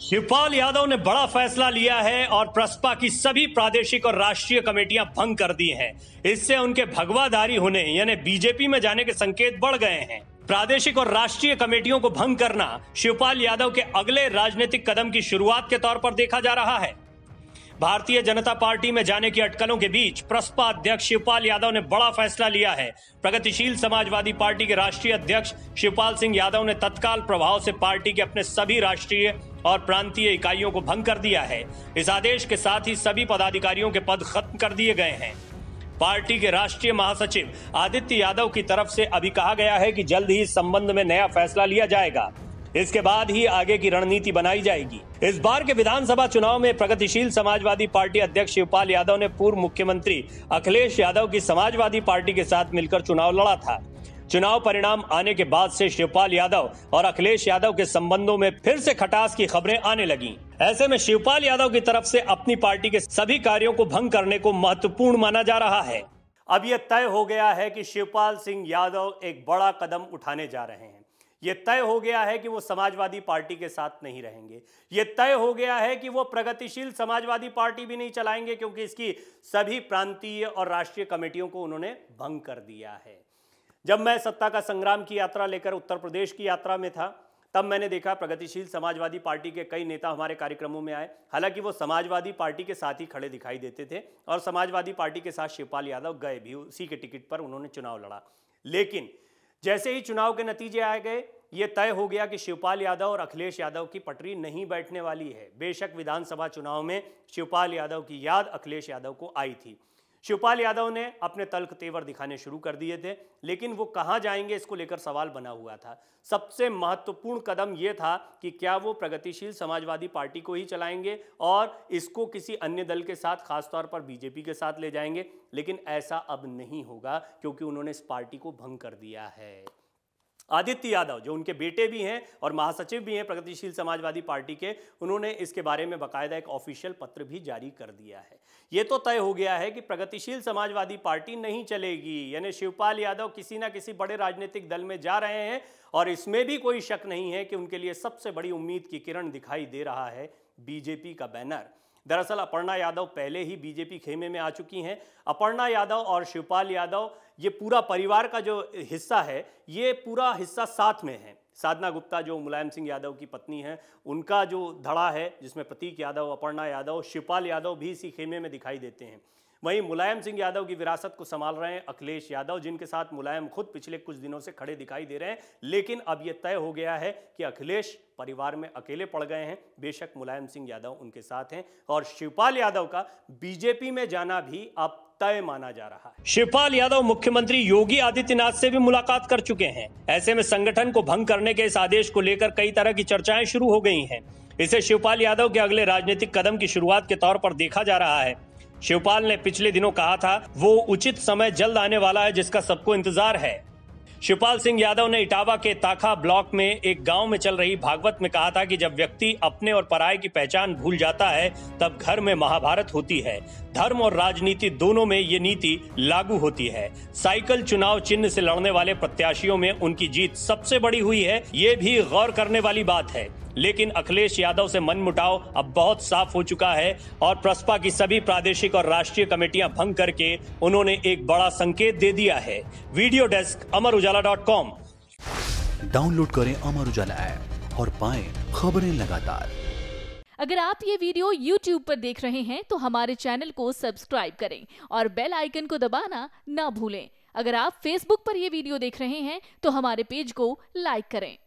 शिवपाल यादव ने बड़ा फैसला लिया है और प्रसपा की सभी प्रादेशिक और राष्ट्रीय कमेटियां भंग कर दी हैं। इससे उनके भगवाधारी होने यानी बीजेपी में जाने के संकेत बढ़ गए हैं प्रादेशिक और राष्ट्रीय कमेटियों को भंग करना शिवपाल यादव के अगले राजनीतिक कदम की शुरुआत के तौर पर देखा जा रहा है भारतीय जनता पार्टी में जाने की अटकलों के बीच प्रसपा अध्यक्ष शिवपाल यादव ने बड़ा फैसला लिया है प्रगतिशील समाजवादी पार्टी के राष्ट्रीय अध्यक्ष शिवपाल सिंह यादव ने तत्काल प्रभाव से पार्टी के अपने सभी राष्ट्रीय और प्रांतीय इकाइयों को भंग कर दिया है इस आदेश के साथ ही सभी पदाधिकारियों के पद खत्म कर दिए गए हैं पार्टी के राष्ट्रीय महासचिव आदित्य यादव की तरफ से अभी कहा गया है कि जल्द ही इस संबंध में नया फैसला लिया जाएगा इसके बाद ही आगे की रणनीति बनाई जाएगी इस बार के विधानसभा चुनाव में प्रगतिशील समाजवादी पार्टी अध्यक्ष शिवपाल यादव ने पूर्व मुख्यमंत्री अखिलेश यादव की समाजवादी पार्टी के साथ मिलकर चुनाव लड़ा था चुनाव परिणाम आने के बाद से शिवपाल यादव और अखिलेश यादव के संबंधों में फिर से खटास की खबरें आने लगी ऐसे में शिवपाल यादव की तरफ से अपनी पार्टी के सभी कार्यों को भंग करने को महत्वपूर्ण माना जा रहा है अब यह तय हो गया है कि शिवपाल सिंह यादव एक बड़ा कदम उठाने जा रहे हैं ये तय हो गया है कि वो समाजवादी पार्टी के साथ नहीं रहेंगे ये तय हो गया है कि वो प्रगतिशील समाजवादी पार्टी भी नहीं चलाएंगे क्योंकि इसकी सभी प्रांतीय और राष्ट्रीय कमेटियों को उन्होंने भंग कर दिया है जब मैं सत्ता का संग्राम की यात्रा लेकर उत्तर प्रदेश की यात्रा में था तब मैंने देखा प्रगतिशील समाजवादी पार्टी के कई नेता हमारे कार्यक्रमों में आए हालांकि वो समाजवादी पार्टी के साथ ही खड़े दिखाई देते थे और समाजवादी पार्टी के साथ शिवपाल यादव गए भी उसी के टिकट पर उन्होंने चुनाव लड़ा लेकिन जैसे ही चुनाव के नतीजे आए गए ये तय हो गया कि शिवपाल यादव और अखिलेश यादव की पटरी नहीं बैठने वाली है बेशक विधानसभा चुनाव में शिवपाल यादव की याद अखिलेश यादव को आई थी शिवपाल यादव ने अपने तल्ख तेवर दिखाने शुरू कर दिए थे लेकिन वो कहाँ जाएंगे इसको लेकर सवाल बना हुआ था सबसे महत्वपूर्ण कदम ये था कि क्या वो प्रगतिशील समाजवादी पार्टी को ही चलाएंगे और इसको किसी अन्य दल के साथ खासतौर पर बीजेपी के साथ ले जाएंगे लेकिन ऐसा अब नहीं होगा क्योंकि उन्होंने इस पार्टी को भंग कर दिया है आदित्य यादव जो उनके बेटे भी हैं और महासचिव भी हैं प्रगतिशील समाजवादी पार्टी के उन्होंने इसके बारे में बाकायदा एक ऑफिशियल पत्र भी जारी कर दिया है ये तो तय हो गया है कि प्रगतिशील समाजवादी पार्टी नहीं चलेगी यानी शिवपाल यादव किसी ना किसी बड़े राजनीतिक दल में जा रहे हैं और इसमें भी कोई शक नहीं है कि उनके लिए सबसे बड़ी उम्मीद की किरण दिखाई दे रहा है बीजेपी का बैनर दरअसल अपर्णा यादव पहले ही बीजेपी खेमे में आ चुकी हैं अपर्णा यादव और शिवपाल यादव ये पूरा परिवार का जो हिस्सा है ये पूरा हिस्सा साथ में है साधना गुप्ता जो मुलायम सिंह यादव की पत्नी है उनका जो धड़ा है जिसमें प्रतीक यादव अपर्णा यादव शिवपाल यादव भी इसी खेमे में दिखाई देते हैं वहीं मुलायम सिंह यादव की विरासत को संभाल रहे हैं अखिलेश यादव जिनके साथ मुलायम खुद पिछले कुछ दिनों से खड़े दिखाई दे रहे हैं लेकिन अब यह तय हो गया है कि अखिलेश परिवार में अकेले पड़ गए हैं बेशक मुलायम सिंह यादव उनके साथ हैं और शिवपाल यादव का बीजेपी में जाना भी अब तय माना जा रहा है शिवपाल यादव मुख्यमंत्री योगी आदित्यनाथ से भी मुलाकात कर चुके हैं ऐसे में संगठन को भंग करने के इस आदेश को लेकर कई तरह की चर्चाएं शुरू हो गई हैं। इसे शिवपाल यादव के अगले राजनीतिक कदम की शुरुआत के तौर पर देखा जा रहा है शिवपाल ने पिछले दिनों कहा था वो उचित समय जल्द आने वाला है जिसका सबको इंतजार है शिवपाल सिंह यादव ने इटावा के ताखा ब्लॉक में एक गांव में चल रही भागवत में कहा था कि जब व्यक्ति अपने और पराये की पहचान भूल जाता है तब घर में महाभारत होती है धर्म और राजनीति दोनों में ये नीति लागू होती है साइकिल चुनाव चिन्ह से लड़ने वाले प्रत्याशियों में उनकी जीत सबसे बड़ी हुई है ये भी गौर करने वाली बात है लेकिन अखिलेश यादव से मनमुटाव अब बहुत साफ हो चुका है और प्रसपा की सभी प्रादेशिक और राष्ट्रीय कमेटियां भंग करके उन्होंने एक बड़ा संकेत दे दिया है video desk Amar Ujala dot com download करें अमर उजाला ऐप और पाए खबरें लगातार अगर आप ये वीडियो YouTube पर देख रहे हैं तो हमारे चैनल को सब्सक्राइब करें और बेल आइकन को दबाना ना भूलें अगर आप Facebook पर यह वीडियो देख रहे हैं तो हमारे पेज को लाइक करें